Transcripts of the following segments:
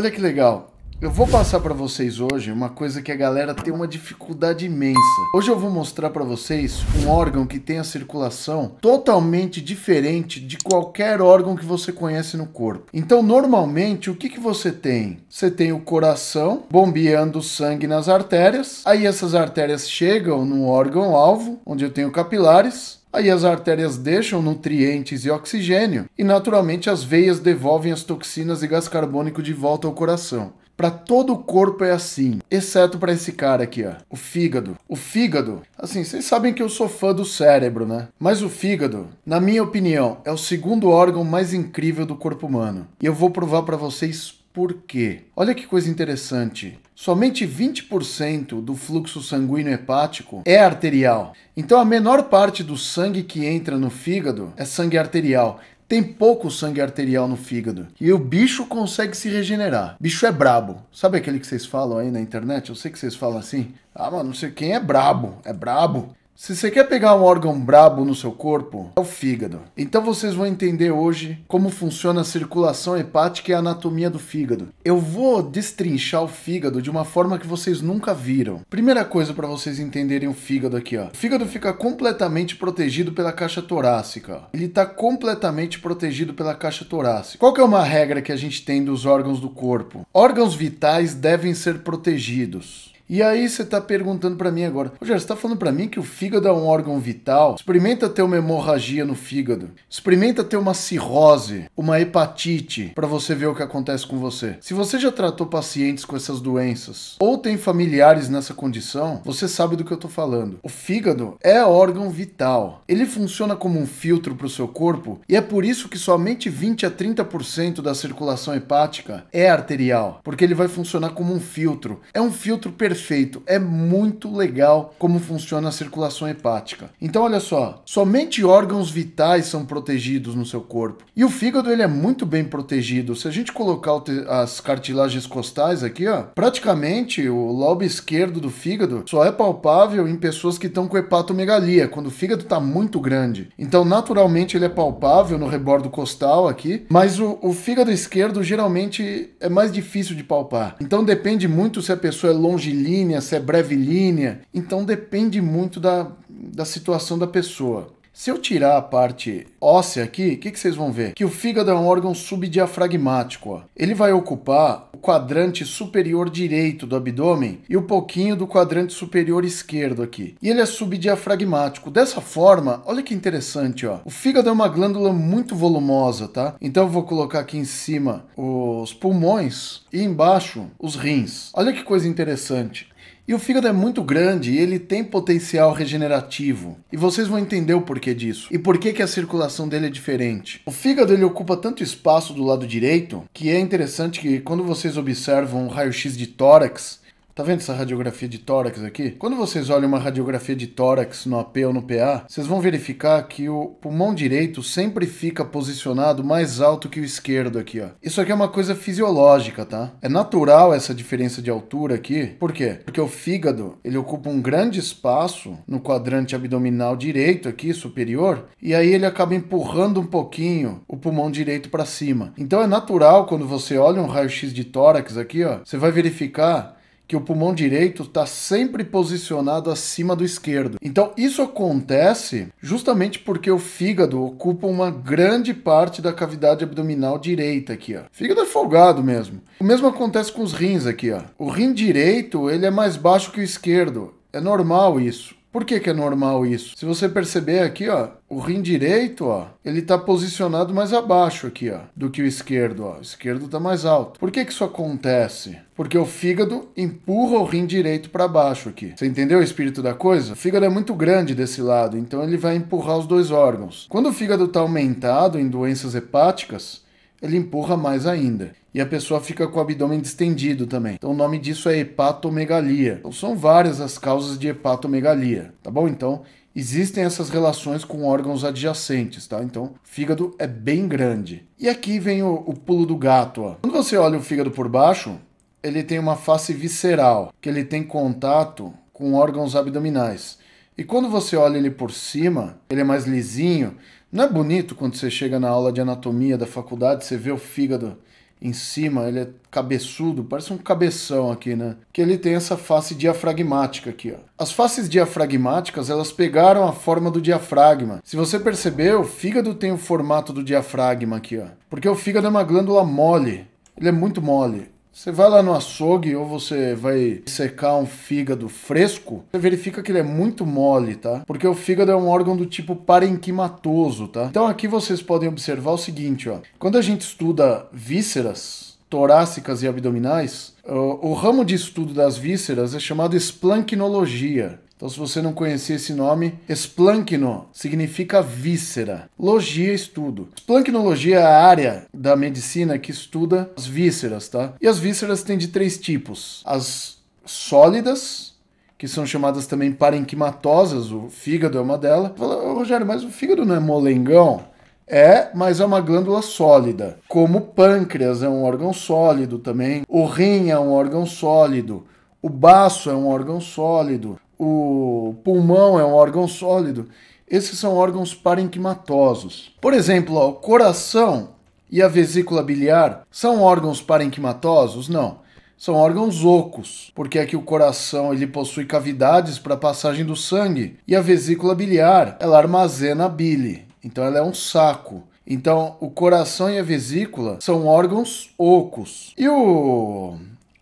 Olha que legal. Eu vou passar para vocês hoje uma coisa que a galera tem uma dificuldade imensa. Hoje eu vou mostrar para vocês um órgão que tem a circulação totalmente diferente de qualquer órgão que você conhece no corpo. Então, normalmente, o que, que você tem? Você tem o coração bombeando sangue nas artérias. Aí essas artérias chegam num órgão alvo, onde eu tenho capilares Aí as artérias deixam nutrientes e oxigênio e naturalmente as veias devolvem as toxinas e gás carbônico de volta ao coração. Para todo o corpo é assim, exceto para esse cara aqui, ó. O fígado. O fígado. Assim, vocês sabem que eu sou fã do cérebro, né? Mas o fígado, na minha opinião, é o segundo órgão mais incrível do corpo humano. E eu vou provar para vocês por quê. Olha que coisa interessante. Somente 20% do fluxo sanguíneo hepático é arterial. Então, a menor parte do sangue que entra no fígado é sangue arterial. Tem pouco sangue arterial no fígado. E o bicho consegue se regenerar. Bicho é brabo. Sabe aquele que vocês falam aí na internet? Eu sei que vocês falam assim. Ah, mano, não sei quem é brabo. É brabo. Se você quer pegar um órgão brabo no seu corpo, é o fígado. Então vocês vão entender hoje como funciona a circulação hepática e a anatomia do fígado. Eu vou destrinchar o fígado de uma forma que vocês nunca viram. Primeira coisa para vocês entenderem o fígado aqui, ó. O fígado fica completamente protegido pela caixa torácica. Ele está completamente protegido pela caixa torácica. Qual que é uma regra que a gente tem dos órgãos do corpo? Órgãos vitais devem ser protegidos. E aí você está perguntando para mim agora, Rogério, você está falando para mim que o fígado é um órgão vital? Experimenta ter uma hemorragia no fígado. Experimenta ter uma cirrose, uma hepatite, para você ver o que acontece com você. Se você já tratou pacientes com essas doenças ou tem familiares nessa condição, você sabe do que eu estou falando. O fígado é órgão vital. Ele funciona como um filtro para o seu corpo e é por isso que somente 20 a 30% da circulação hepática é arterial, porque ele vai funcionar como um filtro. É um filtro perfeito perfeito. É muito legal como funciona a circulação hepática. Então, olha só, somente órgãos vitais são protegidos no seu corpo. E o fígado ele é muito bem protegido. Se a gente colocar as cartilagens costais aqui, ó, praticamente o lobo esquerdo do fígado só é palpável em pessoas que estão com hepatomegalia, quando o fígado está muito grande. Então, naturalmente, ele é palpável no rebordo costal aqui, mas o, o fígado esquerdo geralmente é mais difícil de palpar. Então, depende muito se a pessoa é longilínea se é breve linha, Então depende muito da, da situação da pessoa. Se eu tirar a parte óssea aqui, o que, que, vocês vão ver? Que o fígado é um órgão subdiafragmático. Ó. Ele vai ocupar o quadrante superior direito do abdômen e um pouquinho do quadrante superior esquerdo aqui. E ele é subdiafragmático. Dessa forma, olha que interessante, ó. O fígado é uma glândula muito volumosa, tá? Então eu vou colocar aqui em cima os pulmões e embaixo os rins. Olha que coisa interessante. E o fígado é muito grande e ele tem potencial regenerativo. E vocês vão entender o porquê disso e por que a circulação dele é diferente. O fígado ele ocupa tanto espaço do lado direito que é interessante que quando vocês observam um raio-x de tórax, Tá vendo essa radiografia de tórax aqui? Quando vocês olham uma radiografia de tórax no AP ou no PA, vocês vão verificar que o pulmão direito sempre fica posicionado mais alto que o esquerdo aqui, ó. Isso aqui é uma coisa fisiológica, tá? É natural essa diferença de altura aqui. Por quê? Porque o fígado, ele ocupa um grande espaço no quadrante abdominal direito aqui, superior, e aí ele acaba empurrando um pouquinho o pulmão direito para cima. Então é natural quando você olha um raio-x de tórax aqui, ó, você vai verificar que o pulmão direito está sempre posicionado acima do esquerdo. Então isso acontece justamente porque o fígado ocupa uma grande parte da cavidade abdominal direita aqui, ó. O fígado é folgado mesmo. O mesmo acontece com os rins aqui, ó. O rim direito, ele é mais baixo que o esquerdo. É normal isso. Por que, que é normal isso? Se você perceber aqui, ó, o rim direito, ó, ele está posicionado mais abaixo aqui, ó, do que o esquerdo, ó. O esquerdo está mais alto. Por que que isso acontece? Porque o fígado empurra o rim direito para baixo aqui. Você entendeu o espírito da coisa? O fígado é muito grande desse lado, então ele vai empurrar os dois órgãos. Quando o fígado está aumentado em doenças hepáticas, ele empurra mais ainda e a pessoa fica com o abdômen distendido também. Então o nome disso é hepatomegalia. Então, são várias as causas de hepatomegalia, tá bom? Então existem essas relações com órgãos adjacentes, tá? Então, fígado é bem grande. E aqui vem o, o pulo do gato, ó. Quando você olha o fígado por baixo, ele tem uma face visceral, que ele tem contato com órgãos abdominais. E quando você olha ele por cima, ele é mais lisinho. Não é bonito quando você chega na aula de anatomia da faculdade, você vê o fígado em cima, ele é cabeçudo, parece um cabeção aqui, né? Que ele tem essa face diafragmática aqui, ó. As faces diafragmáticas, elas pegaram a forma do diafragma. Se você percebeu, o fígado tem o formato do diafragma aqui, ó. Porque o fígado é uma glândula mole. Ele é muito mole. Você vai lá no açougue ou você vai secar um fígado fresco, você verifica que ele é muito mole, tá? Porque o fígado é um órgão do tipo parenquimatoso, tá? Então aqui vocês podem observar o seguinte, ó. Quando a gente estuda vísceras, torácicas e abdominais, o, o ramo de estudo das vísceras é chamado esplanquinologia. Então, se você não conhecia esse nome, esplâncno significa víscera. Logia, é estudo. Esplancnologia é a área da medicina que estuda as vísceras, tá? E as vísceras têm de três tipos: as sólidas, que são chamadas também parenquimatosas, o fígado é uma delas. Fala, Rogério, mas o fígado não é molengão? É, mas é uma glândula sólida. Como o pâncreas é um órgão sólido também, o rim é um órgão sólido, o baço é um órgão sólido, o pulmão é um órgão sólido, esses são órgãos parenquimatosos. Por exemplo, o coração e a vesícula biliar são órgãos parenquimatosos? Não. São órgãos ocos, porque aqui é o coração ele possui cavidades para passagem do sangue e a vesícula biliar ela armazena a bile, então ela é um saco. Então o coração e a vesícula são órgãos ocos. E o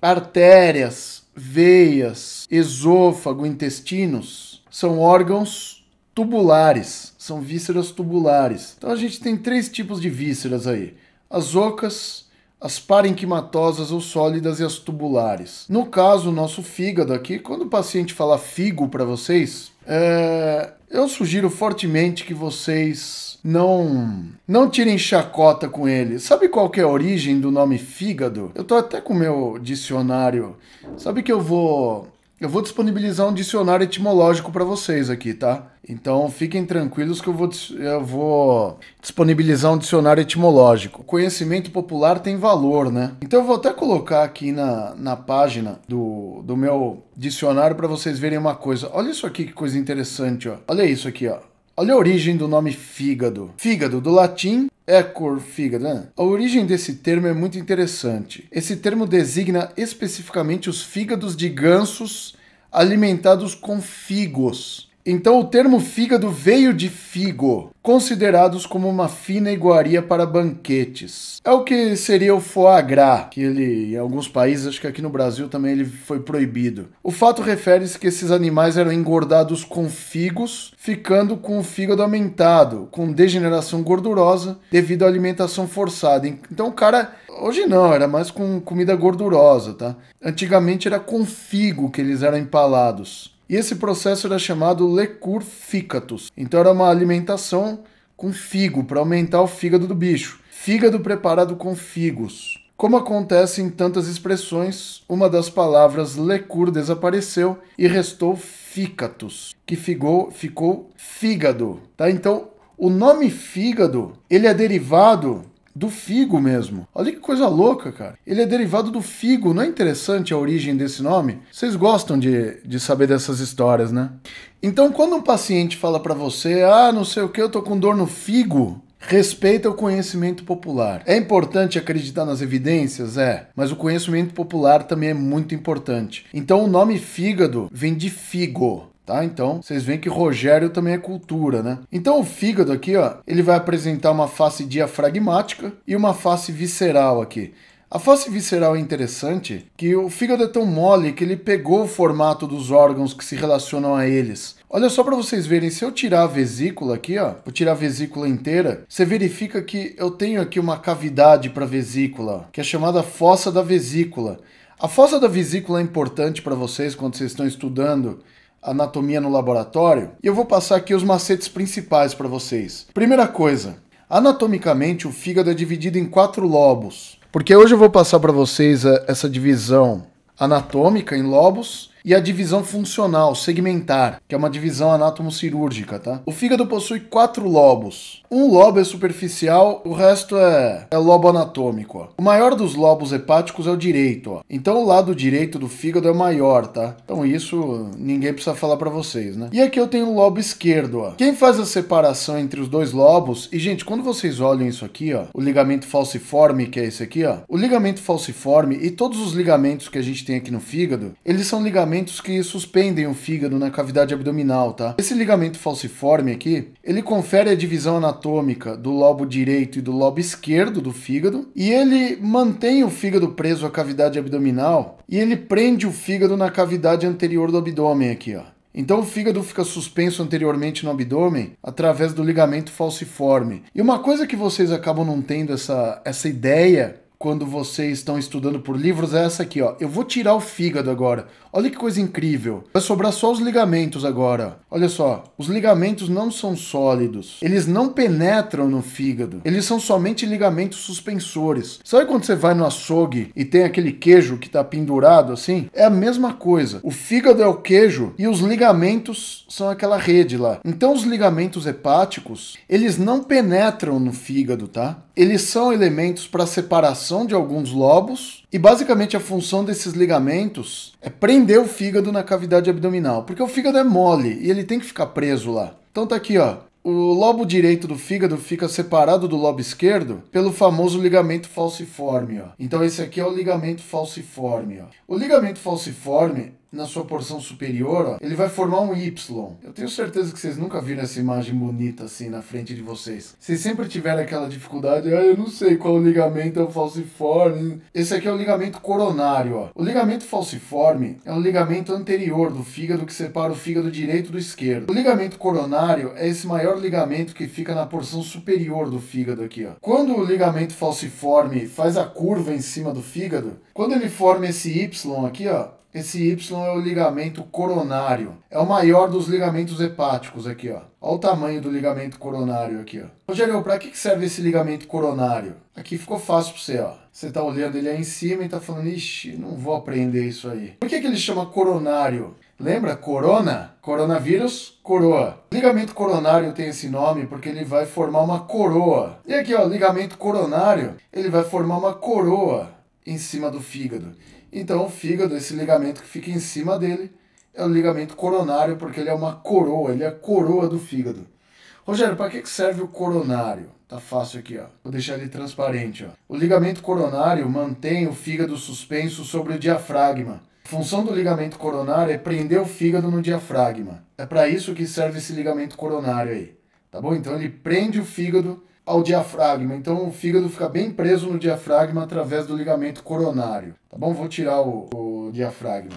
artérias, veias, esôfago, intestinos, são órgãos tubulares, são vísceras tubulares. Então a gente tem três tipos de vísceras aí: as ocas, as parenquimatosas ou sólidas e as tubulares. No caso, o nosso fígado aqui, quando o paciente falar figo para vocês, é... eu sugiro fortemente que vocês não não tirem chacota com ele. Sabe qual que é a origem do nome fígado? Eu tô até com o meu dicionário. Sabe que eu vou eu vou disponibilizar um dicionário etimológico para vocês aqui, tá? Então fiquem tranquilos que eu vou, eu vou disponibilizar um dicionário etimológico. O conhecimento popular tem valor, né? Então eu vou até colocar aqui na, na página do, do meu dicionário para vocês verem uma coisa. Olha isso aqui que coisa interessante, ó. Olha isso aqui, ó. Olha a origem do nome fígado. Fígado, do latim é cor fígado, né? A origem desse termo é muito interessante. Esse termo designa especificamente os fígados de gansos alimentados com figos. Então o termo fígado veio de figo, considerados como uma fina iguaria para banquetes. É o que seria o foie gras, que ele, em alguns países, acho que aqui no Brasil também ele foi proibido. O fato refere-se que esses animais eram engordados com figos, ficando com o fígado aumentado, com degeneração gordurosa devido à alimentação forçada. Então o cara, hoje não, era mais com comida gordurosa, tá? Antigamente era com figo que eles eram empalados. E esse processo era chamado lecur ficatus. Então era uma alimentação com figo para aumentar o fígado do bicho. Fígado preparado com figos. Como acontece em tantas expressões, uma das palavras lecur desapareceu e restou ficatus, que ficou, ficou fígado. Tá? Então, o nome fígado ele é derivado do figo mesmo. Olha que coisa louca, cara. Ele é derivado do figo, não é interessante a origem desse nome? Vocês gostam de, de saber dessas histórias, né? Então, quando um paciente fala para você, ah, não sei o que, eu tô com dor no figo, Respeita o conhecimento popular. É importante acreditar nas evidências? É, mas o conhecimento popular também é muito importante. Então o nome fígado vem de figo tá? Então, vocês veem que Rogério também é cultura, né? Então, o fígado aqui, ó, ele vai apresentar uma face diafragmática e uma face visceral aqui. A face visceral é interessante que o fígado é tão mole que ele pegou o formato dos órgãos que se relacionam a eles. Olha só para vocês verem, se eu tirar a vesícula aqui, ó, vou tirar a vesícula inteira, você verifica que eu tenho aqui uma cavidade para vesícula, que é chamada fossa da vesícula. A fossa da vesícula é importante para vocês quando vocês estão estudando Anatomia no Laboratório, e eu vou passar aqui os macetes principais para vocês. Primeira coisa, anatomicamente o fígado é dividido em quatro lobos, porque hoje eu vou passar para vocês eh, essa divisão anatômica em lobos e a divisão funcional, segmentar, que é uma divisão anatomocirúrgica, tá? O fígado possui quatro lobos. Um lobo é superficial, o resto é, é lobo anatômico. Ó. O maior dos lobos hepáticos é o direito. Ó. Então o lado direito do fígado é o maior, tá? Então isso ninguém precisa falar para vocês, né? E aqui eu tenho o lobo esquerdo. Ó. Quem faz a separação entre os dois lobos? E gente, quando vocês olham isso aqui, ó, o ligamento falciforme, que é esse aqui, ó, o ligamento falciforme e todos os ligamentos que a gente tem aqui no fígado, eles são ligamentos ligamentos que suspendem o fígado na cavidade abdominal, tá? Esse ligamento falciforme aqui, ele confere a divisão anatômica do lobo direito e do lobo esquerdo do fígado, e ele mantém o fígado preso à cavidade abdominal, e ele prende o fígado na cavidade anterior do abdômen aqui, ó. Então o fígado fica suspenso anteriormente no abdômen através do ligamento falciforme. E uma coisa que vocês acabam não tendo essa, essa ideia quando vocês estão estudando por livros é essa aqui, ó. Eu vou tirar o fígado agora. Olha que coisa incrível. Vai sobrar só os ligamentos agora. Olha só, os ligamentos não são sólidos. Eles não penetram no fígado. Eles são somente ligamentos suspensores. Sabe quando você vai no açougue e tem aquele queijo que está pendurado assim? É a mesma coisa. O fígado é o queijo e os ligamentos são aquela rede lá. Então os ligamentos hepáticos, eles não penetram no fígado, tá? Eles são elementos para separação de alguns lobos e basicamente a função desses ligamentos é prender prender o fígado na cavidade abdominal, porque o fígado é mole e ele tem que ficar preso lá. Então tá aqui, ó. O lobo direito do fígado fica separado do lobo esquerdo pelo famoso ligamento falciforme. Ó. Então esse aqui é o ligamento falciforme. Ó. O ligamento falciforme na sua porção superior, ó, ele vai formar um Y. Eu tenho certeza que vocês nunca viram essa imagem bonita assim na frente de vocês. Vocês sempre tiveram aquela dificuldade, ah, eu não sei qual ligamento é o falciforme. Esse aqui é o ligamento coronário. Ó. O ligamento falciforme é um ligamento anterior do fígado que separa o fígado direito do esquerdo. O ligamento coronário é esse maior ligamento que fica na porção superior do fígado aqui. Ó. Quando o ligamento falciforme faz a curva em cima do fígado, quando ele forma esse Y aqui, ó, esse Y é o ligamento coronário. É o maior dos ligamentos hepáticos aqui, ó. Olha o tamanho do ligamento coronário aqui, ó. Rogério, para que serve esse ligamento coronário? Aqui ficou fácil para você, ó. Você tá olhando ele aí em cima e tá falando, ixi, não vou aprender isso aí. Por que, que ele chama coronário? Lembra? Corona? Coronavírus, coroa. Ligamento coronário tem esse nome porque ele vai formar uma coroa. E aqui, ó, ligamento coronário, ele vai formar uma coroa em cima do fígado. Então o fígado, esse ligamento que fica em cima dele, é o ligamento coronário, porque ele é uma coroa, ele é a coroa do fígado. Rogério, para que serve o coronário? Tá fácil aqui, ó. Vou deixar ele transparente, ó. O ligamento coronário mantém o fígado suspenso sobre o diafragma. A função do ligamento coronário é prender o fígado no diafragma. É para isso que serve esse ligamento coronário aí, tá bom? Então ele prende o fígado ao diafragma, então o fígado fica bem preso no diafragma através do ligamento coronário, tá bom? Vou tirar o, o diafragma.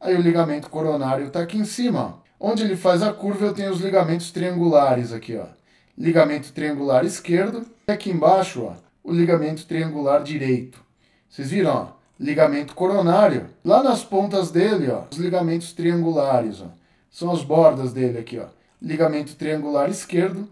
Aí o ligamento coronário está aqui em cima. Onde ele faz a curva, eu tenho os ligamentos triangulares aqui, ó. Ligamento triangular esquerdo. E aqui embaixo, ó, o ligamento triangular direito. Vocês viram, ó? Ligamento coronário. Lá nas pontas dele, ó, os ligamentos triangulares, ó. São as bordas dele aqui, ó. Ligamento triangular esquerdo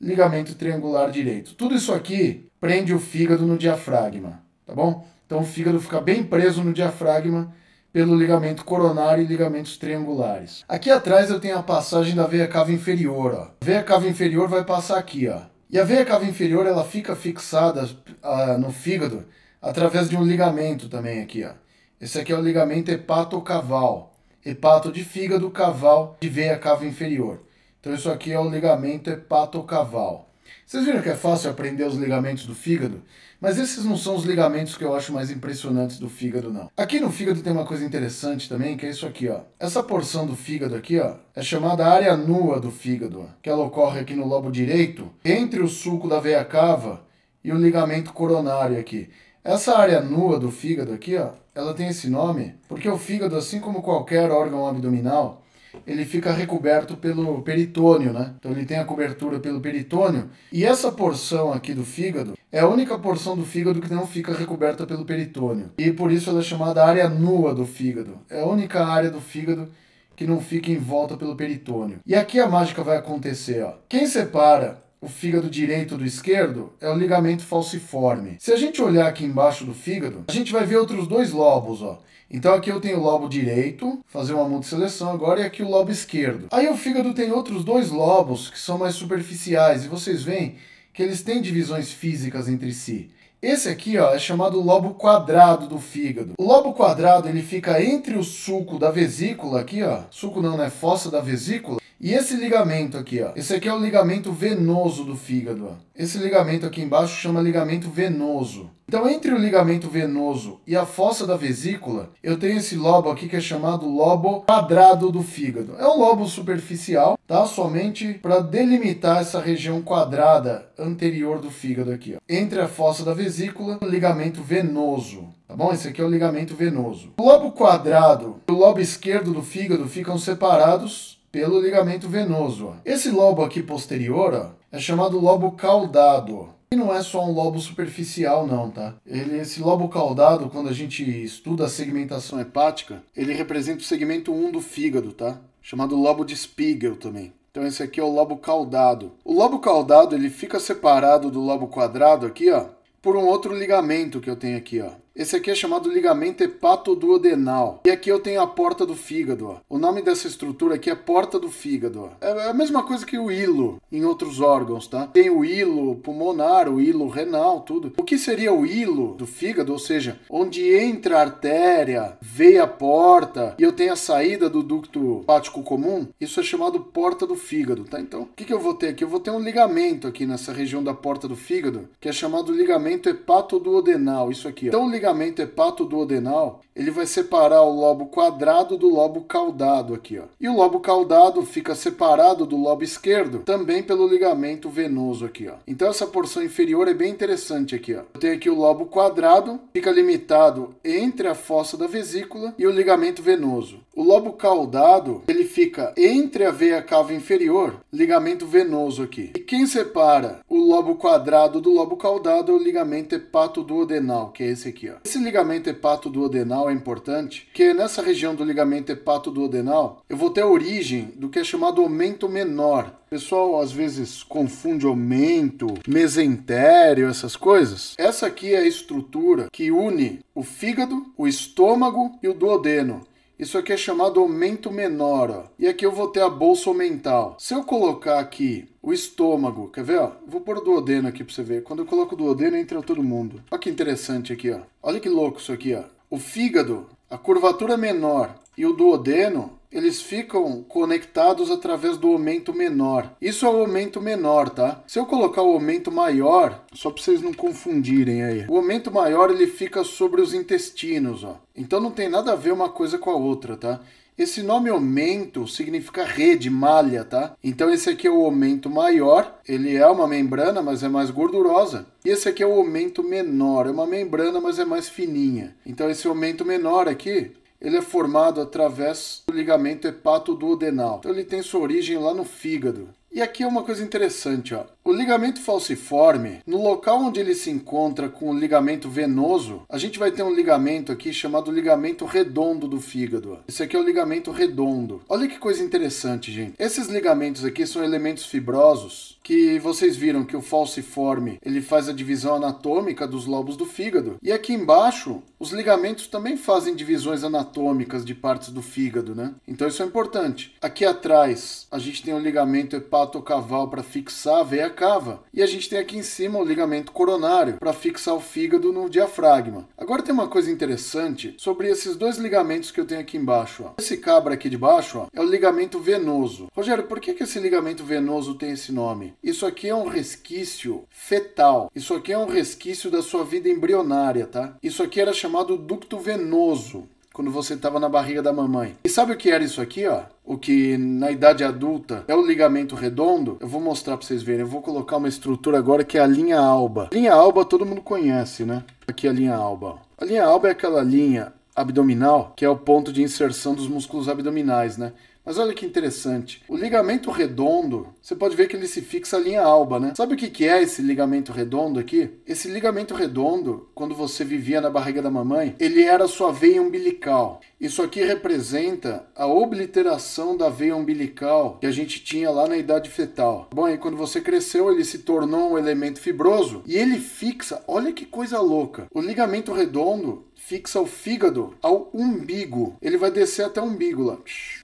ligamento triangular direito. Tudo isso aqui prende o fígado no diafragma, tá bom? Então o fígado fica bem preso no diafragma pelo ligamento coronário e ligamentos triangulares. Aqui atrás eu tenho a passagem da veia cava inferior, ó. A veia cava inferior vai passar aqui, ó. E a veia cava inferior ela fica fixada ah, no fígado através de um ligamento também aqui, ó. Esse aqui é o ligamento hepatocaval. Hepato de fígado, caval de veia cava inferior. Então isso aqui é o ligamento hepato-caval. Vocês viram que é fácil aprender os ligamentos do fígado? Mas esses não são os ligamentos que eu acho mais impressionantes do fígado, não. Aqui no fígado tem uma coisa interessante também, que é isso aqui, ó. Essa porção do fígado aqui, ó, é chamada área nua do fígado, que ela ocorre aqui no lobo direito, entre o sulco da veia cava e o ligamento coronário aqui. Essa área nua do fígado aqui, ó, ela tem esse nome porque o fígado, assim como qualquer órgão abdominal, ele fica recoberto pelo peritônio, né? Então ele tem a cobertura pelo peritônio. E essa porção aqui do fígado é a única porção do fígado que não fica recoberta pelo peritônio. E por isso ela é chamada área nua do fígado. É a única área do fígado que não fica em volta pelo peritônio. E aqui a mágica vai acontecer, ó. Quem separa o fígado direito do esquerdo é o ligamento falciforme. Se a gente olhar aqui embaixo do fígado, a gente vai ver outros dois lobos, ó. Então aqui eu tenho o lobo direito, fazer uma seleção agora, e aqui o lobo esquerdo. Aí o fígado tem outros dois lobos que são mais superficiais, e vocês veem que eles têm divisões físicas entre si. Esse aqui ó, é chamado lobo quadrado do fígado. O lobo quadrado ele fica entre o suco da vesícula aqui, ó, Suco não, né, fossa da vesícula, e esse ligamento aqui, ó, esse aqui é o ligamento venoso do fígado. Ó. Esse ligamento aqui embaixo chama ligamento venoso. Então, entre o ligamento venoso e a fossa da vesícula, eu tenho esse lobo aqui que é chamado lobo quadrado do fígado. É um lobo superficial, tá? Somente para delimitar essa região quadrada anterior do fígado aqui. Ó. Entre a fossa da vesícula, ligamento venoso. Tá bom? Esse aqui é o ligamento venoso. O lobo quadrado e o lobo esquerdo do fígado ficam separados pelo ligamento venoso. Esse lobo aqui posterior ó, é chamado lobo caudado. E não é só um lobo superficial não, tá? Ele, esse lobo caudado, quando a gente estuda a segmentação hepática, ele representa o segmento 1 do fígado, tá? Chamado lobo de Spiegel também. Então esse aqui é o lobo caudado. O lobo caudado, ele fica separado do lobo quadrado aqui, ó, por um outro ligamento que eu tenho aqui, ó. Esse aqui é chamado ligamento hepatoduodenal. E aqui eu tenho a porta do fígado. Ó. O nome dessa estrutura aqui é porta do fígado. É, é a mesma coisa que o hilo em outros órgãos, tá? Tem o hilo pulmonar, o hilo renal, tudo. O que seria o hilo do fígado? Ou seja, onde entra a artéria, veia porta e eu tenho a saída do ducto hepático comum, isso é chamado porta do fígado, tá? Então, o que, que eu vou ter aqui? Eu vou ter um ligamento aqui nessa região da porta do fígado, que é chamado ligamento hepatoduodenal, isso aqui. Ó. Então, o ligamento ligamento hepato-duodenal, ele vai separar o lobo quadrado do lobo caudado aqui, ó. E o lobo caudado fica separado do lobo esquerdo também pelo ligamento venoso aqui, ó. Então essa porção inferior é bem interessante aqui, ó. Eu tenho aqui o lobo quadrado, fica limitado entre a fossa da vesícula e o ligamento venoso. O lobo caudado, ele fica entre a veia cava inferior, ligamento venoso aqui. E quem separa o lobo quadrado do lobo caudado é o ligamento hepato-duodenal, que é esse aqui, Ó. Esse ligamento hepato duodenal é importante, porque nessa região do ligamento hepato duodenal eu vou ter a origem do que é chamado aumento menor. O pessoal às vezes confunde aumento, mesentério, essas coisas. Essa aqui é a estrutura que une o fígado, o estômago e o duodeno. Isso aqui é chamado aumento menor, ó. E aqui eu vou ter a bolsa mental. Se eu colocar aqui o estômago, quer ver, ó? Vou pôr o duodeno aqui pra você ver. Quando eu coloco o duodeno, entra todo mundo. Olha que interessante aqui, ó. Olha que louco isso aqui, ó. O fígado, a curvatura menor e o duodeno eles ficam conectados através do aumento menor. Isso é o aumento menor, tá? Se eu colocar o aumento maior, só para vocês não confundirem aí. O aumento maior ele fica sobre os intestinos, ó. Então não tem nada a ver uma coisa com a outra, tá? Esse nome aumento significa rede, malha, tá? Então esse aqui é o aumento maior, ele é uma membrana, mas é mais gordurosa. E esse aqui é o aumento menor, é uma membrana, mas é mais fininha. Então esse aumento menor aqui ele é formado através do ligamento hepatoduodenal. Então ele tem sua origem lá no fígado. E aqui é uma coisa interessante, ó. O ligamento falciforme, no local onde ele se encontra com o ligamento venoso, a gente vai ter um ligamento aqui chamado ligamento redondo do fígado. Esse aqui é o ligamento redondo. Olha que coisa interessante, gente. Esses ligamentos aqui são elementos fibrosos que vocês viram que o falciforme, ele faz a divisão anatômica dos lobos do fígado. E aqui embaixo os ligamentos também fazem divisões anatômicas de partes do fígado, né? Então isso é importante. Aqui atrás a gente tem o ligamento hepato-caval para fixar a veia cava e a gente tem aqui em cima o ligamento coronário para fixar o fígado no diafragma. Agora tem uma coisa interessante sobre esses dois ligamentos que eu tenho aqui embaixo. Ó. Esse cabra aqui de baixo ó, é o ligamento venoso. Rogério, por que, que esse ligamento venoso tem esse nome? Isso aqui é um resquício fetal. Isso aqui é um resquício da sua vida embrionária, tá? Isso aqui era chamado chamado ducto venoso, quando você estava na barriga da mamãe. E sabe o que era isso aqui, ó? O que na idade adulta é o ligamento redondo. Eu vou mostrar para vocês verem. Eu vou colocar uma estrutura agora que é a linha alba. Linha alba todo mundo conhece, né? Aqui é a linha alba. A linha alba é aquela linha abdominal que é o ponto de inserção dos músculos abdominais, né? Mas olha que interessante. O ligamento redondo, você pode ver que ele se fixa à linha alba, né? Sabe o que é esse ligamento redondo aqui? Esse ligamento redondo, quando você vivia na barriga da mamãe, ele era sua veia umbilical. Isso aqui representa a obliteração da veia umbilical que a gente tinha lá na idade fetal. Bom, aí quando você cresceu, ele se tornou um elemento fibroso e ele fixa, olha que coisa louca. O ligamento redondo, fixa o fígado ao umbigo. Ele vai descer até o umbigo lá,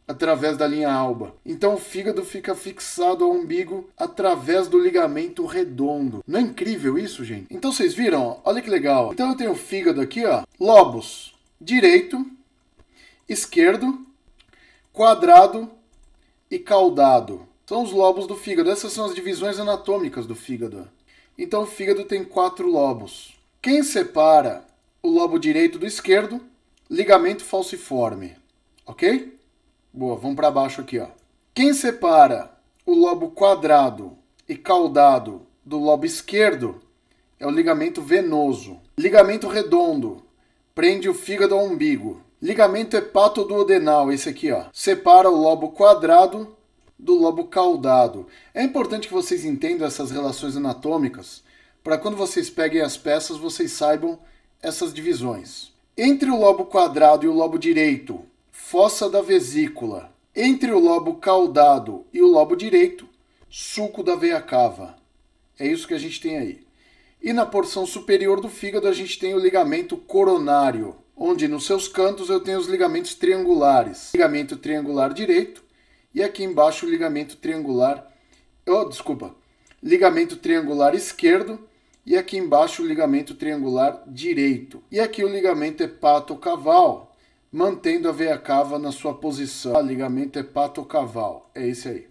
através da linha alba. Então o fígado fica fixado ao umbigo através do ligamento redondo. Não é incrível isso, gente? Então vocês viram? olha que legal. Então eu tenho o fígado aqui, ó, lobos direito, esquerdo, quadrado e caudado. São os lobos do fígado. Essas são as divisões anatômicas do fígado. Então o fígado tem quatro lobos. Quem separa o lobo direito do esquerdo, ligamento falciforme, ok? Boa, vamos para baixo aqui, ó. Quem separa o lobo quadrado e caudado do lobo esquerdo é o ligamento venoso. Ligamento redondo prende o fígado ao umbigo. Ligamento hepato odenal, esse aqui, ó, separa o lobo quadrado do lobo caudado. É importante que vocês entendam essas relações anatômicas para quando vocês peguem as peças, vocês saibam essas divisões. Entre o lobo quadrado e o lobo direito, fossa da vesícula. Entre o lobo caudado e o lobo direito, suco da veia cava. É isso que a gente tem aí. E na porção superior do fígado a gente tem o ligamento coronário, onde nos seus cantos eu tenho os ligamentos triangulares. Ligamento triangular direito e aqui embaixo o ligamento triangular, oh, desculpa, ligamento triangular esquerdo e aqui embaixo o ligamento triangular direito. E aqui o ligamento hepato-caval, mantendo a veia cava na sua posição. O ah, ligamento hepato-caval é esse aí.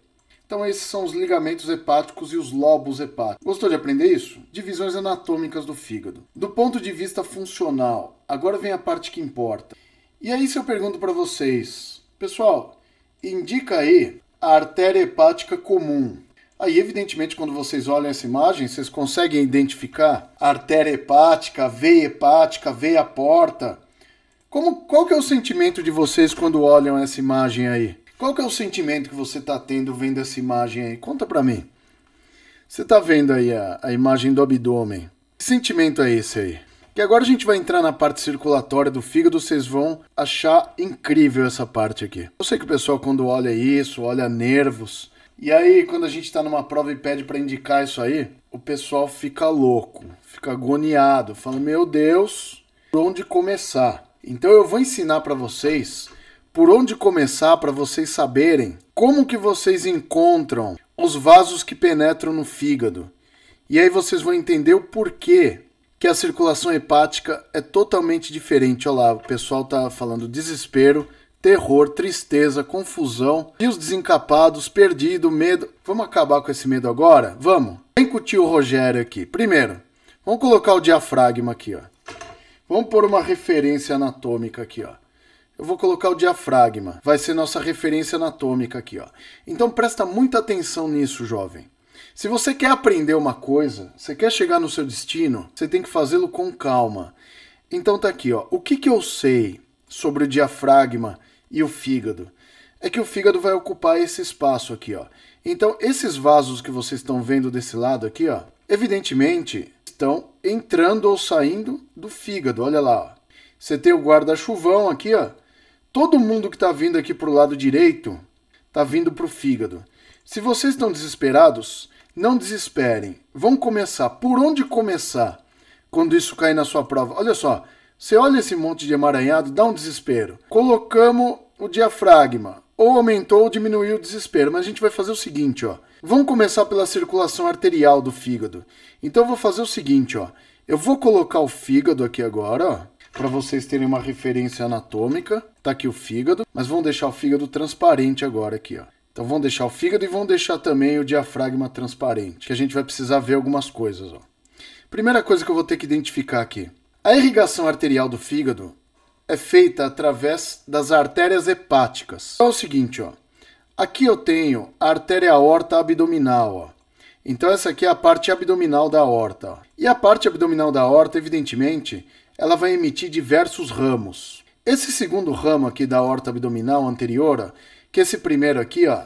Então esses são os ligamentos hepáticos e os lobos hepáticos. Gostou de aprender isso? Divisões anatômicas do fígado. Do ponto de vista funcional, agora vem a parte que importa. E aí se eu pergunto para vocês, pessoal, indica aí a artéria hepática comum. Aí, evidentemente, quando vocês olham essa imagem, vocês conseguem identificar a artéria hepática, veia hepática, veia porta. Como, qual que é o sentimento de vocês quando olham essa imagem aí? Qual que é o sentimento que você está tendo vendo essa imagem aí? Conta para mim. Você está vendo aí a, a imagem do abdômen. Que sentimento é esse aí? Que agora a gente vai entrar na parte circulatória do fígado, vocês vão achar incrível essa parte aqui. Eu sei que o pessoal quando olha isso, olha nervos, e aí, quando a gente está numa prova e pede para indicar isso aí, o pessoal fica louco, fica agoniado, fala: Meu Deus, por onde começar? Então eu vou ensinar para vocês por onde começar para vocês saberem como que vocês encontram os vasos que penetram no fígado. E aí vocês vão entender o porquê que a circulação hepática é totalmente diferente. Olha lá, o pessoal tá falando desespero terror, tristeza, confusão, e os desencapados, perdido, medo. Vamos acabar com esse medo agora? Vamos. Vem com o tio Rogério aqui. Primeiro, vamos colocar o diafragma aqui, ó. Vamos pôr uma referência anatômica aqui, ó. Eu vou colocar o diafragma, vai ser nossa referência anatômica aqui, ó. Então presta muita atenção nisso, jovem. Se você quer aprender uma coisa, você quer chegar no seu destino, você tem que fazê-lo com calma. Então tá aqui, ó. O que, que eu sei sobre o diafragma e o fígado. É que o fígado vai ocupar esse espaço aqui, ó. Então, esses vasos que vocês estão vendo desse lado aqui, ó, evidentemente estão entrando ou saindo do fígado. Olha lá, ó. Você tem o guarda-chuvão aqui, ó. Todo mundo que está vindo aqui para o lado direito está vindo para o fígado. Se vocês estão desesperados, não desesperem. Vão começar. Por onde começar quando isso cair na sua prova? Olha só, você olha esse monte de emaranhado, dá um desespero. Colocamos o diafragma, ou aumentou ou diminuiu o desespero. Mas a gente vai fazer o seguinte, ó. Vamos começar pela circulação arterial do fígado. Então eu vou fazer o seguinte, ó. Eu vou colocar o fígado aqui agora, ó, para vocês terem uma referência anatômica. Tá aqui o fígado, mas vamos deixar o fígado transparente agora aqui, ó. Então vamos deixar o fígado e vamos deixar também o diafragma transparente, que a gente vai precisar ver algumas coisas, ó. Primeira coisa que eu vou ter que identificar aqui. A irrigação arterial do fígado é feita através das artérias hepáticas. Então é o seguinte, ó. Aqui eu tenho a artéria aorta abdominal, ó. Então essa aqui é a parte abdominal da aorta. Ó. E a parte abdominal da aorta, evidentemente, ela vai emitir diversos ramos. Esse segundo ramo aqui da aorta abdominal anterior, ó, que esse primeiro aqui, ó,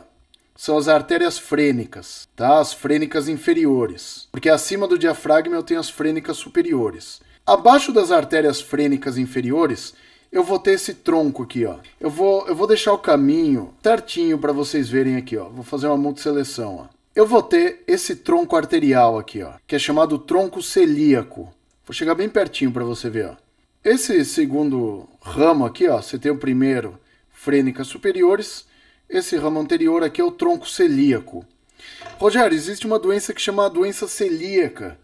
são as artérias frênicas, tá? As frênicas inferiores, porque acima do diafragma eu tenho as frênicas superiores. Abaixo das artérias frênicas inferiores, eu vou ter esse tronco aqui, ó. Eu vou, eu vou deixar o caminho certinho para vocês verem aqui, ó. Vou fazer uma multiseleção, ó. Eu vou ter esse tronco arterial aqui, ó, que é chamado tronco celíaco. Vou chegar bem pertinho para você ver, ó. Esse segundo ramo aqui, ó, você tem o primeiro, frênicas superiores. Esse ramo anterior aqui é o tronco celíaco. Rogério, existe uma doença que chama a doença celíaca.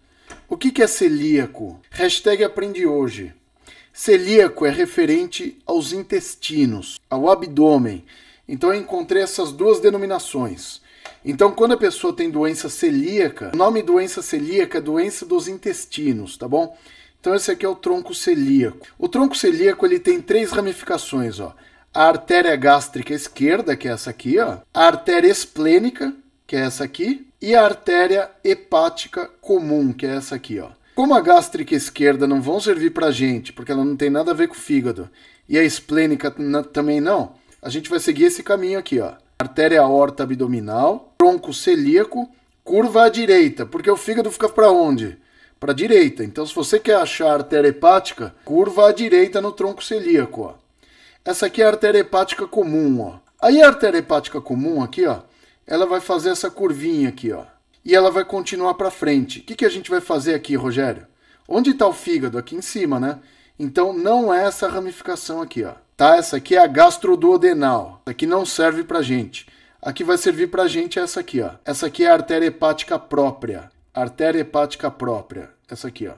O que, que é celíaco? Hashtag aprende hoje. Celíaco é referente aos intestinos, ao abdômen. Então eu encontrei essas duas denominações. Então, quando a pessoa tem doença celíaca, o nome doença celíaca é doença dos intestinos, tá bom? Então esse aqui é o tronco celíaco. O tronco celíaco ele tem três ramificações, ó. A artéria gástrica esquerda, que é essa aqui, ó. A artéria esplênica, que é essa aqui, e a artéria hepática comum, que é essa aqui, ó. Como a gástrica esquerda não vão servir para gente, porque ela não tem nada a ver com o fígado, e a esplênica também não, a gente vai seguir esse caminho aqui, ó. Artéria aorta abdominal, tronco celíaco, curva à direita, porque o fígado fica para onde? Para direita. Então, se você quer achar a artéria hepática, curva à direita no tronco celíaco, ó. Essa aqui é a artéria hepática comum, ó. Aí a artéria hepática comum aqui, ó, ela vai fazer essa curvinha aqui, ó e ela vai continuar para frente. O que, que a gente vai fazer aqui, Rogério? Onde está o fígado? Aqui em cima, né? Então não é essa ramificação aqui, ó. Tá? Essa aqui é a gastroduodenal. Essa aqui não serve para gente. Aqui vai servir para gente essa aqui, ó. Essa aqui é a artéria hepática própria. Artéria hepática própria. Essa aqui, ó.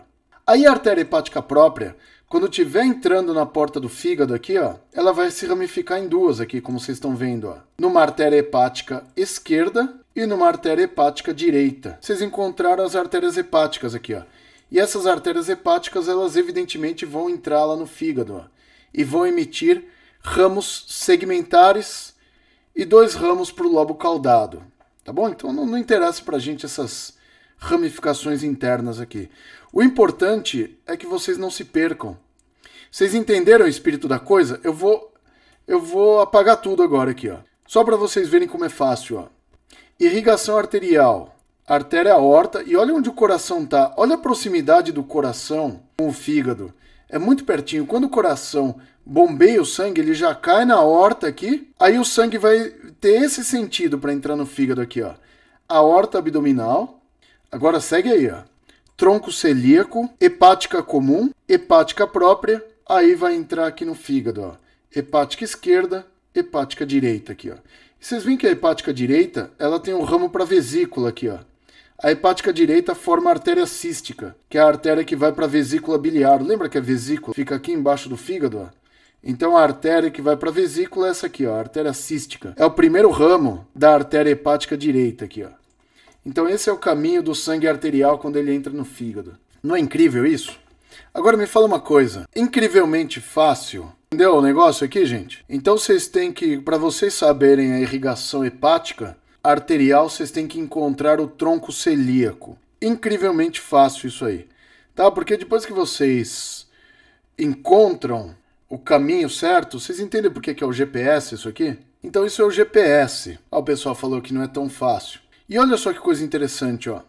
Aí a artéria hepática própria, quando estiver entrando na porta do fígado aqui, ó, ela vai se ramificar em duas aqui, como vocês estão vendo, ó. Numa artéria hepática esquerda e numa artéria hepática direita. Vocês encontraram as artérias hepáticas aqui, ó. E essas artérias hepáticas, elas evidentemente vão entrar lá no fígado, ó, e vão emitir ramos segmentares e dois ramos para o lobo caudado, tá bom? Então não, não interessa para a gente essas ramificações internas aqui. O importante é que vocês não se percam. Vocês entenderam o espírito da coisa? Eu vou eu vou apagar tudo agora aqui, ó. Só para vocês verem como é fácil, ó. Irrigação arterial, artéria aorta, e olha onde o coração está. Olha a proximidade do coração com o fígado. É muito pertinho. Quando o coração bombeia o sangue, ele já cai na aorta aqui. Aí o sangue vai ter esse sentido para entrar no fígado aqui, ó. Aorta abdominal. Agora segue aí, ó. Tronco celíaco, hepática comum, hepática própria. Aí vai entrar aqui no fígado, ó. Hepática esquerda, hepática direita aqui, ó. Vocês veem que a hepática direita ela tem um ramo para vesícula aqui, ó. A hepática direita forma a artéria cística, que é a artéria que vai para a vesícula biliar. Lembra que a vesícula fica aqui embaixo do fígado? Ó? Então a artéria que vai para a vesícula é essa aqui, ó, a artéria cística. É o primeiro ramo da artéria hepática direita aqui. Ó. Então esse é o caminho do sangue arterial quando ele entra no fígado. Não é incrível isso? Agora me fala uma coisa, incrivelmente fácil. Entendeu o negócio aqui, gente? Então vocês têm que, para vocês saberem a irrigação hepática arterial, vocês têm que encontrar o tronco celíaco. Incrivelmente fácil isso aí. Tá? Porque depois que vocês encontram o caminho certo, vocês entendem por que, é o GPS isso aqui? Então isso é o GPS. Ah, o pessoal falou que não é tão fácil. E olha só que coisa interessante, ó.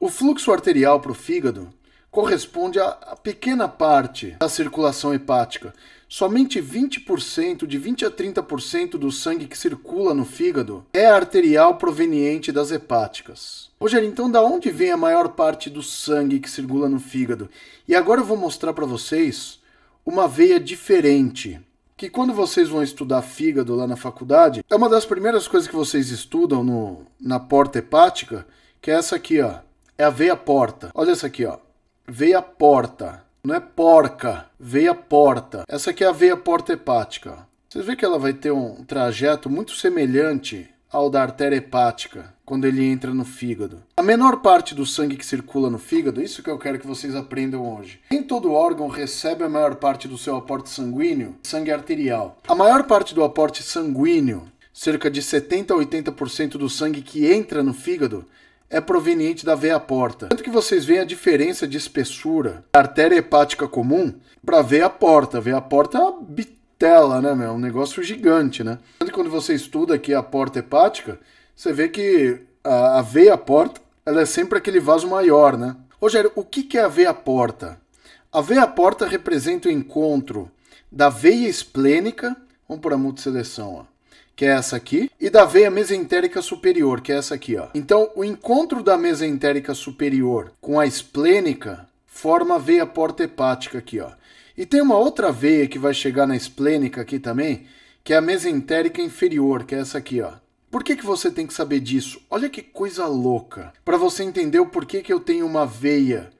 O fluxo arterial para o fígado corresponde a pequena parte da circulação hepática. Somente 20%, de 20 a 30% do sangue que circula no fígado é arterial proveniente das hepáticas. Rogério, então da onde vem a maior parte do sangue que circula no fígado? E agora eu vou mostrar para vocês uma veia diferente que quando vocês vão estudar fígado lá na faculdade, é uma das primeiras coisas que vocês estudam no, na porta hepática, que é essa aqui, ó. É a veia porta. Olha essa aqui, ó veia porta. Não é porca, veia porta. Essa aqui é a veia porta hepática. Vocês vê que ela vai ter um trajeto muito semelhante ao da artéria hepática, quando ele entra no fígado. A menor parte do sangue que circula no fígado, isso que eu quero que vocês aprendam hoje. Nem todo órgão recebe a maior parte do seu aporte sanguíneo, sangue arterial. A maior parte do aporte sanguíneo, cerca de 70 a 80% do sangue que entra no fígado, é proveniente da veia porta. Tanto que vocês veem a diferença de espessura da artéria hepática comum para a veia porta. A veia porta é uma bitela, né, meu? É um negócio gigante, né? Tanto que quando você estuda aqui a porta hepática, você vê que a, a veia porta ela é sempre aquele vaso maior, né? Rogério, o que, que é a veia porta? A veia porta representa o encontro da veia esplênica, vamos por a multisseleção, ó, que é essa aqui, e da veia mesentérica superior, que é essa aqui, ó. Então, o encontro da mesentérica superior com a esplênica forma a veia porta hepática aqui, ó. E tem uma outra veia que vai chegar na esplênica aqui também, que é a mesentérica inferior, que é essa aqui, ó. Por que, que você tem que saber disso? Olha que coisa louca. Para você entender o porquê que eu tenho uma veia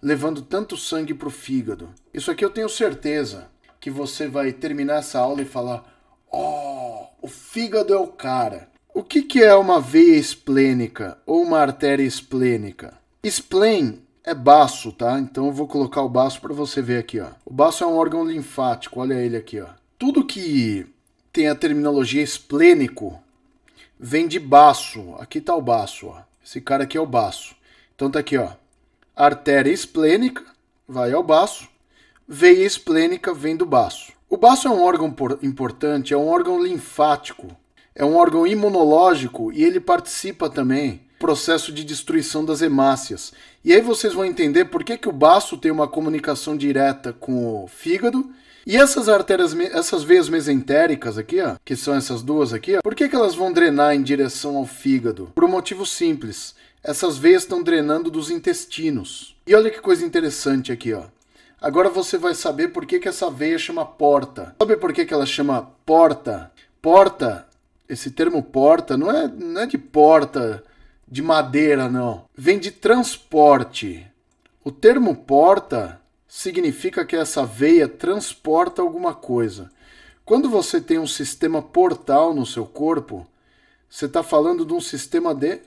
levando tanto sangue para o fígado. Isso aqui eu tenho certeza que você vai terminar essa aula e falar: "Oh, o fígado é o cara. O que, que é uma veia esplênica ou uma artéria esplênica? Spleen é baço, tá? Então eu vou colocar o baço para você ver aqui, ó. O baço é um órgão linfático, olha ele aqui, ó. Tudo que tem a terminologia esplênico vem de baço. Aqui tá o baço, ó. Esse cara aqui é o baço. Então tá aqui, ó. Artéria esplênica vai ao baço. Veia esplênica vem do baço. O baço é um órgão importante, é um órgão linfático, é um órgão imunológico e ele participa também do processo de destruição das hemácias. E aí vocês vão entender por que, que o baço tem uma comunicação direta com o fígado e essas artérias, essas veias mesentéricas aqui, ó, que são essas duas aqui, ó, por que, que elas vão drenar em direção ao fígado? Por um motivo simples. Essas veias estão drenando dos intestinos. E olha que coisa interessante aqui, ó. Agora você vai saber por que, que essa veia chama porta. Sabe por que, que ela chama porta? Porta, esse termo porta, não é, não é de porta de madeira, não. Vem de transporte. O termo porta significa que essa veia transporta alguma coisa. Quando você tem um sistema portal no seu corpo, você está falando de um sistema de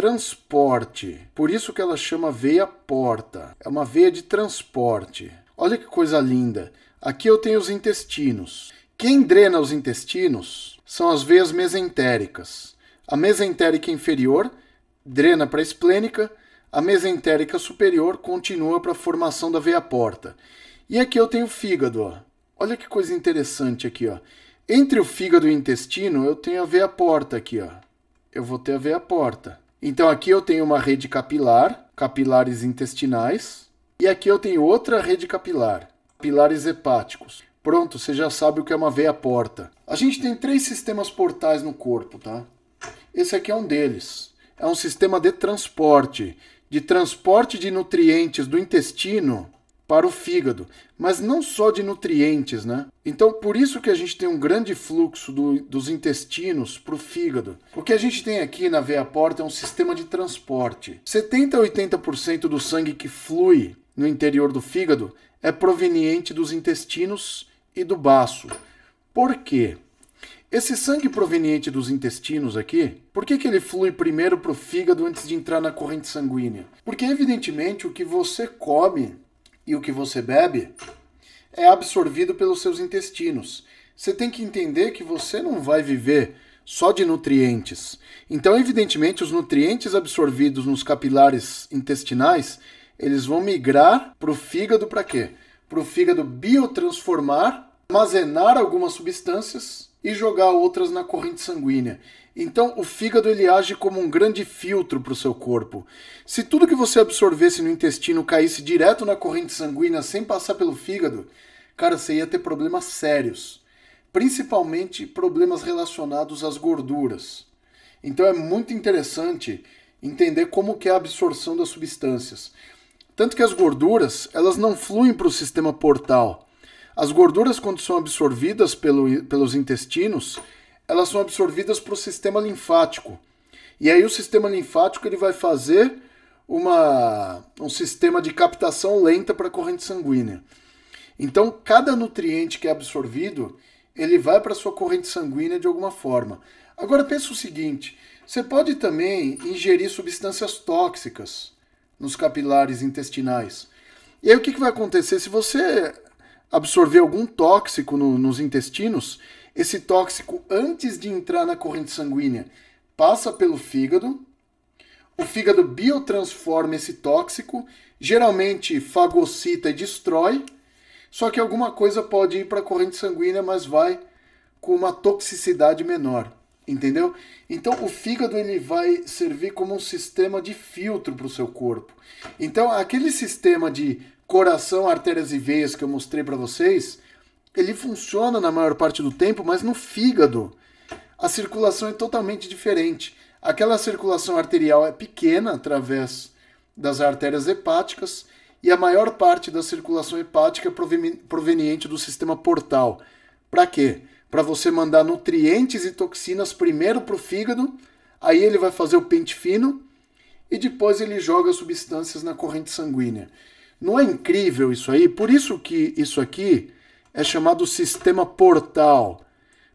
transporte. Por isso que ela chama veia porta. É uma veia de transporte. Olha que coisa linda. Aqui eu tenho os intestinos. Quem drena os intestinos são as veias mesentéricas. A mesentérica inferior drena para a esplênica, a mesentérica superior continua para a formação da veia porta. E aqui eu tenho o fígado. Ó. Olha que coisa interessante aqui. Ó. Entre o fígado e o intestino, eu tenho a veia porta aqui. Ó. Eu vou ter a veia porta. Então aqui eu tenho uma rede capilar, capilares intestinais, e aqui eu tenho outra rede capilar, capilares hepáticos. Pronto, você já sabe o que é uma veia porta. A gente tem três sistemas portais no corpo, tá? Esse aqui é um deles. É um sistema de transporte, de transporte de nutrientes do intestino para o fígado, mas não só de nutrientes, né? Então, por isso que a gente tem um grande fluxo do, dos intestinos para o fígado. O que a gente tem aqui na veia porta é um sistema de transporte. 70% a 80% do sangue que flui no interior do fígado é proveniente dos intestinos e do baço. Por quê? Esse sangue proveniente dos intestinos aqui, por que, que ele flui primeiro para o fígado antes de entrar na corrente sanguínea? Porque, evidentemente, o que você come e o que você bebe é absorvido pelos seus intestinos. Você tem que entender que você não vai viver só de nutrientes. Então, evidentemente, os nutrientes absorvidos nos capilares intestinais, eles vão migrar para o fígado para quê? Para o fígado biotransformar, armazenar algumas substâncias e jogar outras na corrente sanguínea. Então, o fígado ele age como um grande filtro para o seu corpo. Se tudo que você absorvesse no intestino caísse direto na corrente sanguínea sem passar pelo fígado, cara, você ia ter problemas sérios, principalmente problemas relacionados às gorduras. Então, é muito interessante entender como que é a absorção das substâncias. Tanto que as gorduras, elas não fluem para o sistema portal. As gorduras, quando são absorvidas pelo, pelos intestinos, elas são absorvidas para o sistema linfático. E aí o sistema linfático ele vai fazer uma, um sistema de captação lenta para a corrente sanguínea. Então, cada nutriente que é absorvido, ele vai para a sua corrente sanguínea de alguma forma. Agora, pensa o seguinte, você pode também ingerir substâncias tóxicas nos capilares intestinais. E aí o que, que vai acontecer? Se você absorver algum tóxico no, nos intestinos, esse tóxico, antes de entrar na corrente sanguínea, passa pelo fígado. O fígado biotransforma esse tóxico, geralmente fagocita e destrói. Só que alguma coisa pode ir para a corrente sanguínea, mas vai com uma toxicidade menor, entendeu? Então o fígado ele vai servir como um sistema de filtro para o seu corpo. Então aquele sistema de coração, artérias e veias que eu mostrei para vocês, ele funciona na maior parte do tempo, mas no fígado a circulação é totalmente diferente. Aquela circulação arterial é pequena através das artérias hepáticas e a maior parte da circulação hepática é proveniente do sistema portal. Para quê? Para você mandar nutrientes e toxinas primeiro para o fígado, aí ele vai fazer o pente fino e depois ele joga substâncias na corrente sanguínea. Não é incrível isso aí? Por isso que isso aqui é chamado sistema portal.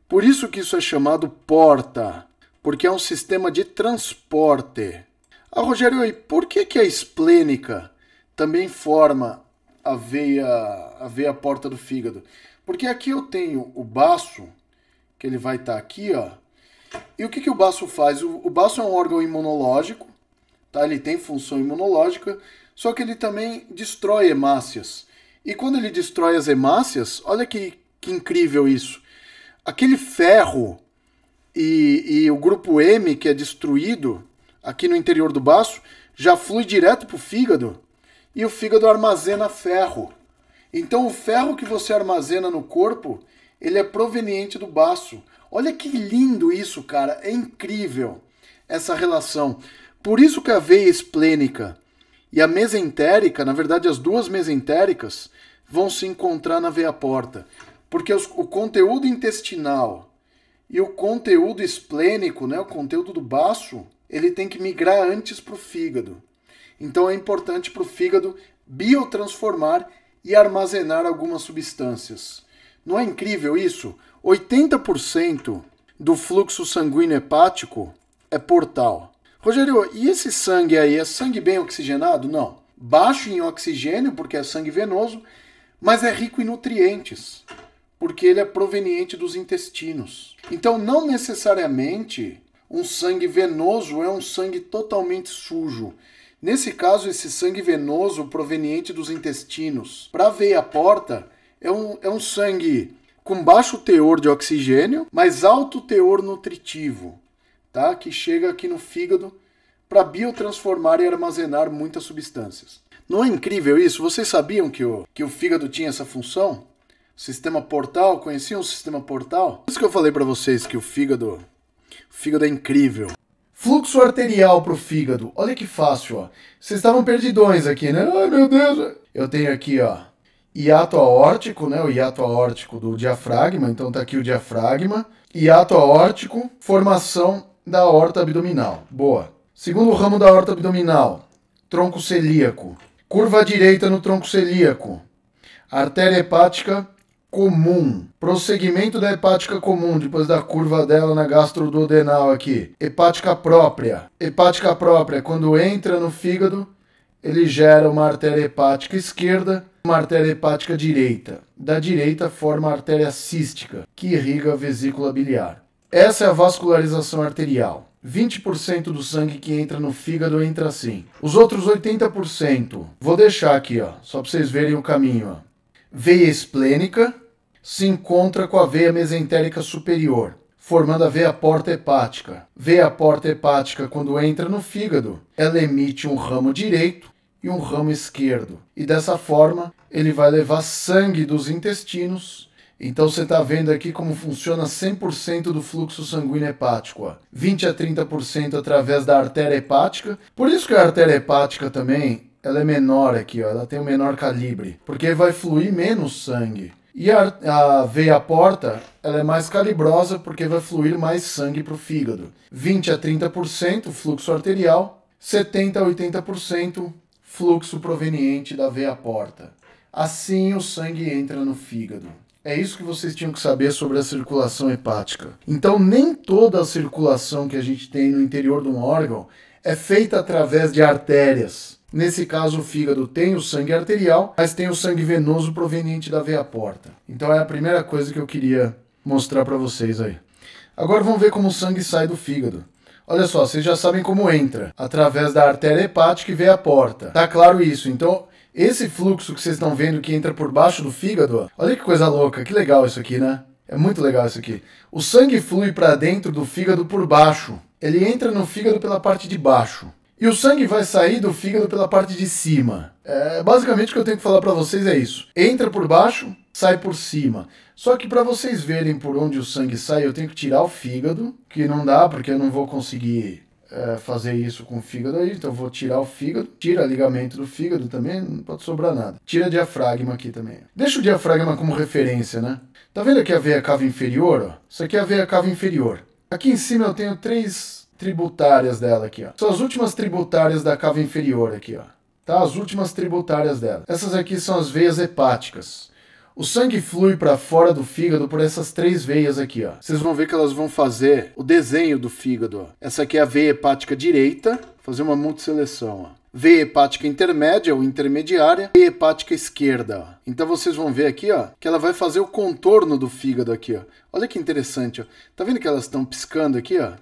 Por isso que isso é chamado porta, porque é um sistema de transporte. Ah, Rogério, e por que, que a esplênica também forma a veia, a veia porta do fígado? Porque aqui eu tenho o baço, que ele vai estar tá aqui, ó. E o que, que o baço faz? O, o baço é um órgão imunológico, tá? Ele tem função imunológica só que ele também destrói hemácias. E quando ele destrói as hemácias, olha que, que incrível isso. Aquele ferro e, e o grupo M que é destruído aqui no interior do baço já flui direto para o fígado e o fígado armazena ferro. Então o ferro que você armazena no corpo, ele é proveniente do baço. Olha que lindo isso, cara, é incrível essa relação. Por isso que a veia esplênica e a mesentérica, na verdade, as duas mesentéricas vão se encontrar na veia porta, porque os, o conteúdo intestinal e o conteúdo esplênico, né, o conteúdo do baço, ele tem que migrar antes para o fígado. Então é importante para o fígado biotransformar e armazenar algumas substâncias. Não é incrível isso? 80% do fluxo sanguíneo hepático é portal. Rogério, e esse sangue aí é sangue bem oxigenado? Não. Baixo em oxigênio, porque é sangue venoso, mas é rico em nutrientes, porque ele é proveniente dos intestinos. Então, não necessariamente um sangue venoso é um sangue totalmente sujo. Nesse caso, esse sangue venoso proveniente dos intestinos para a veia porta é um, é um sangue com baixo teor de oxigênio, mas alto teor nutritivo tá? que chega aqui no fígado para biotransformar e armazenar muitas substâncias. Não é incrível isso? Vocês sabiam que o, que o fígado tinha essa função? Sistema portal? Conheciam o sistema portal? Por isso que eu falei para vocês que o fígado, o fígado é incrível. Fluxo arterial para o fígado. Olha que fácil, ó. Vocês estavam perdidões aqui, né? Ai, meu Deus. Eu tenho aqui, ó, hiato aórtico, né? O hiato aórtico do diafragma. Então tá aqui o diafragma. Hiato aórtico, formação da horta abdominal. Boa. Segundo ramo da horta abdominal, tronco celíaco. Curva direita no tronco celíaco. Artéria hepática comum. Prosseguimento da hepática comum, depois da curva dela na gastroduodenal aqui. Hepática própria. Hepática própria, quando entra no fígado, ele gera uma artéria hepática esquerda, uma artéria hepática direita. Da direita forma a artéria cística, que irriga a vesícula biliar. Essa é a vascularização arterial. 20% do sangue que entra no fígado entra assim. Os outros 80%, vou deixar aqui, ó, só para vocês verem o caminho. Ó. Veia esplênica se encontra com a veia mesentérica superior, formando a veia porta hepática. Veia porta hepática, quando entra no fígado, ela emite um ramo direito e um ramo esquerdo. E dessa forma, ele vai levar sangue dos intestinos então você está vendo aqui como funciona 100% do fluxo sanguíneo hepático, ó. 20 a 30% através da artéria hepática. Por isso que a artéria hepática também ela é menor aqui, ó, ela tem um menor calibre, porque vai fluir menos sangue. E a, a veia porta, ela é mais calibrosa porque vai fluir mais sangue para o fígado. 20 a 30% fluxo arterial, 70 a 80% fluxo proveniente da veia porta. Assim o sangue entra no fígado. É isso que vocês tinham que saber sobre a circulação hepática. Então, nem toda a circulação que a gente tem no interior de um órgão é feita através de artérias. Nesse caso, o fígado tem o sangue arterial, mas tem o sangue venoso proveniente da veia porta. Então, é a primeira coisa que eu queria mostrar para vocês aí. Agora vamos ver como o sangue sai do fígado. Olha só, vocês já sabem como entra, através da artéria hepática e veia porta. Tá claro isso? Então, esse fluxo que vocês estão vendo que entra por baixo do fígado, olha que coisa louca, que legal isso aqui, né? É muito legal isso aqui. O sangue flui para dentro do fígado por baixo. Ele entra no fígado pela parte de baixo. E o sangue vai sair do fígado pela parte de cima. É, basicamente o que eu tenho que falar para vocês é isso. Entra por baixo, sai por cima. Só que para vocês verem por onde o sangue sai, eu tenho que tirar o fígado, que não dá porque eu não vou conseguir é, fazer isso com o fígado aí, então vou tirar o fígado, tira ligamento do fígado também, não pode sobrar nada. Tira diafragma aqui também. Deixa o diafragma como referência, né? Tá vendo aqui a veia cava inferior? Ó? Isso aqui é a veia cava inferior. Aqui em cima eu tenho três tributárias dela aqui, ó. São as últimas tributárias da cava inferior aqui, ó. Tá? As últimas tributárias dela. Essas aqui são as veias hepáticas. O sangue flui para fora do fígado por essas três veias aqui, ó. Vocês vão ver que elas vão fazer o desenho do fígado, ó. Essa aqui é a veia hepática direita, fazer uma multiseleção. ó. Veia hepática intermédia ou intermediária, veia hepática esquerda. Ó. Então vocês vão ver aqui, ó, que ela vai fazer o contorno do fígado aqui, ó. Olha que interessante, ó. Tá vendo que elas estão piscando aqui, ó?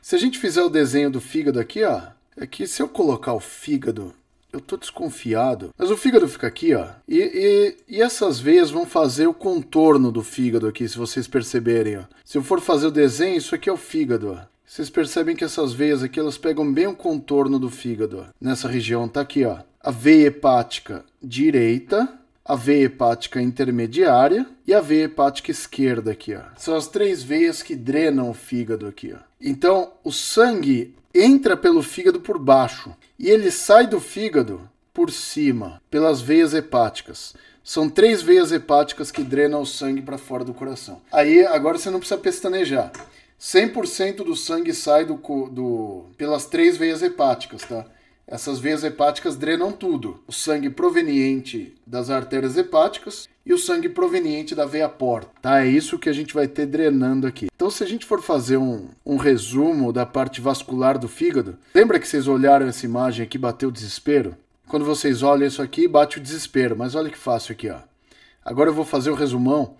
Se a gente fizer o desenho do fígado aqui, ó, é que se eu colocar o fígado eu tô desconfiado. Mas o fígado fica aqui, ó. E, e, e, essas veias vão fazer o contorno do fígado aqui, se vocês perceberem, ó. Se eu for fazer o desenho, isso aqui é o fígado, ó. Vocês percebem que essas veias aqui, elas pegam bem o contorno do fígado, ó. Nessa região, tá aqui, ó. A veia hepática direita, a veia hepática intermediária e a veia hepática esquerda aqui, ó. São as três veias que drenam o fígado aqui, ó. Então, o sangue entra pelo fígado por baixo e ele sai do fígado por cima, pelas veias hepáticas. São três veias hepáticas que drenam o sangue para fora do coração. Aí agora você não precisa pestanejar. 100% do sangue sai do, do, pelas três veias hepáticas, tá? Essas veias hepáticas drenam tudo: o sangue proveniente das artérias hepáticas e o sangue proveniente da veia porta. Tá? É isso que a gente vai ter drenando aqui. Então, se a gente for fazer um, um resumo da parte vascular do fígado, lembra que vocês olharam essa imagem aqui, bateu o desespero? Quando vocês olham isso aqui, bate o desespero. Mas olha que fácil aqui, ó. Agora eu vou fazer o um resumão.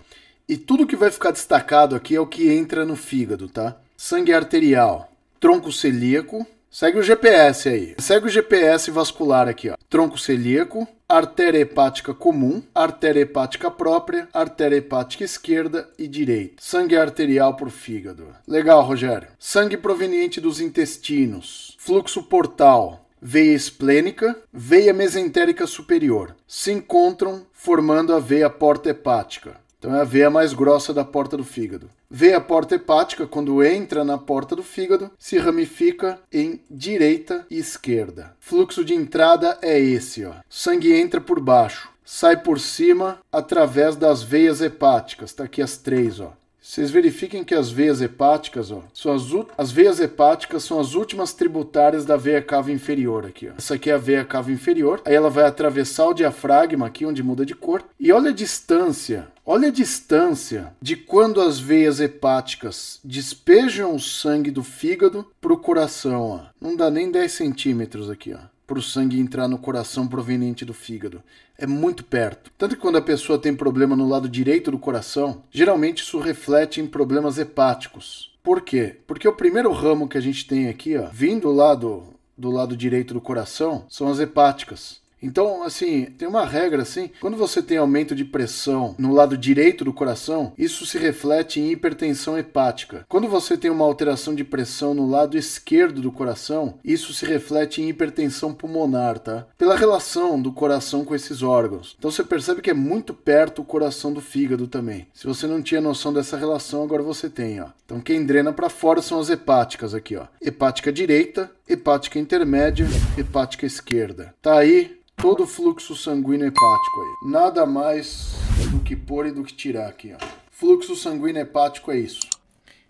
E tudo que vai ficar destacado aqui é o que entra no fígado, tá? Sangue arterial, tronco celíaco, Segue o GPS aí. Segue o GPS vascular aqui, ó. Tronco celíaco, artéria hepática comum, artéria hepática própria, artéria hepática esquerda e direita. Sangue arterial por fígado. Legal, Rogério. Sangue proveniente dos intestinos. Fluxo portal. Veia esplênica, veia mesentérica superior. Se encontram formando a veia porta hepática. Então é a veia mais grossa da porta do fígado. Veia porta hepática, quando entra na porta do fígado, se ramifica em direita e esquerda. Fluxo de entrada é esse, ó. sangue entra por baixo, sai por cima através das veias hepáticas. Tá aqui as três, ó. Vocês verifiquem que as veias hepáticas, ó, são as, as veias hepáticas são as últimas tributárias da veia cava inferior aqui, ó. Essa aqui é a veia cava inferior, aí ela vai atravessar o diafragma aqui, onde muda de cor. E olha a distância, olha a distância de quando as veias hepáticas despejam o sangue do fígado para o coração, ó. Não dá nem 10 centímetros aqui, ó para o sangue entrar no coração proveniente do fígado. É muito perto. Tanto que quando a pessoa tem problema no lado direito do coração, geralmente isso reflete em problemas hepáticos. Por quê? Porque o primeiro ramo que a gente tem aqui, ó, vindo lá do, do lado direito do coração, são as hepáticas. Então, assim, tem uma regra assim, quando você tem aumento de pressão no lado direito do coração, isso se reflete em hipertensão hepática. Quando você tem uma alteração de pressão no lado esquerdo do coração, isso se reflete em hipertensão pulmonar, tá? Pela relação do coração com esses órgãos. Então você percebe que é muito perto o coração do fígado também. Se você não tinha noção dessa relação, agora você tem, ó. Então quem drena para fora são as hepáticas aqui, ó. Hepática direita, hepática intermédia, hepática esquerda. Tá aí todo o fluxo sanguíneo hepático aí. Nada mais do que pôr e do que tirar aqui, ó. Fluxo sanguíneo hepático é isso.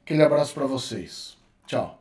Aquele abraço para vocês. Tchau.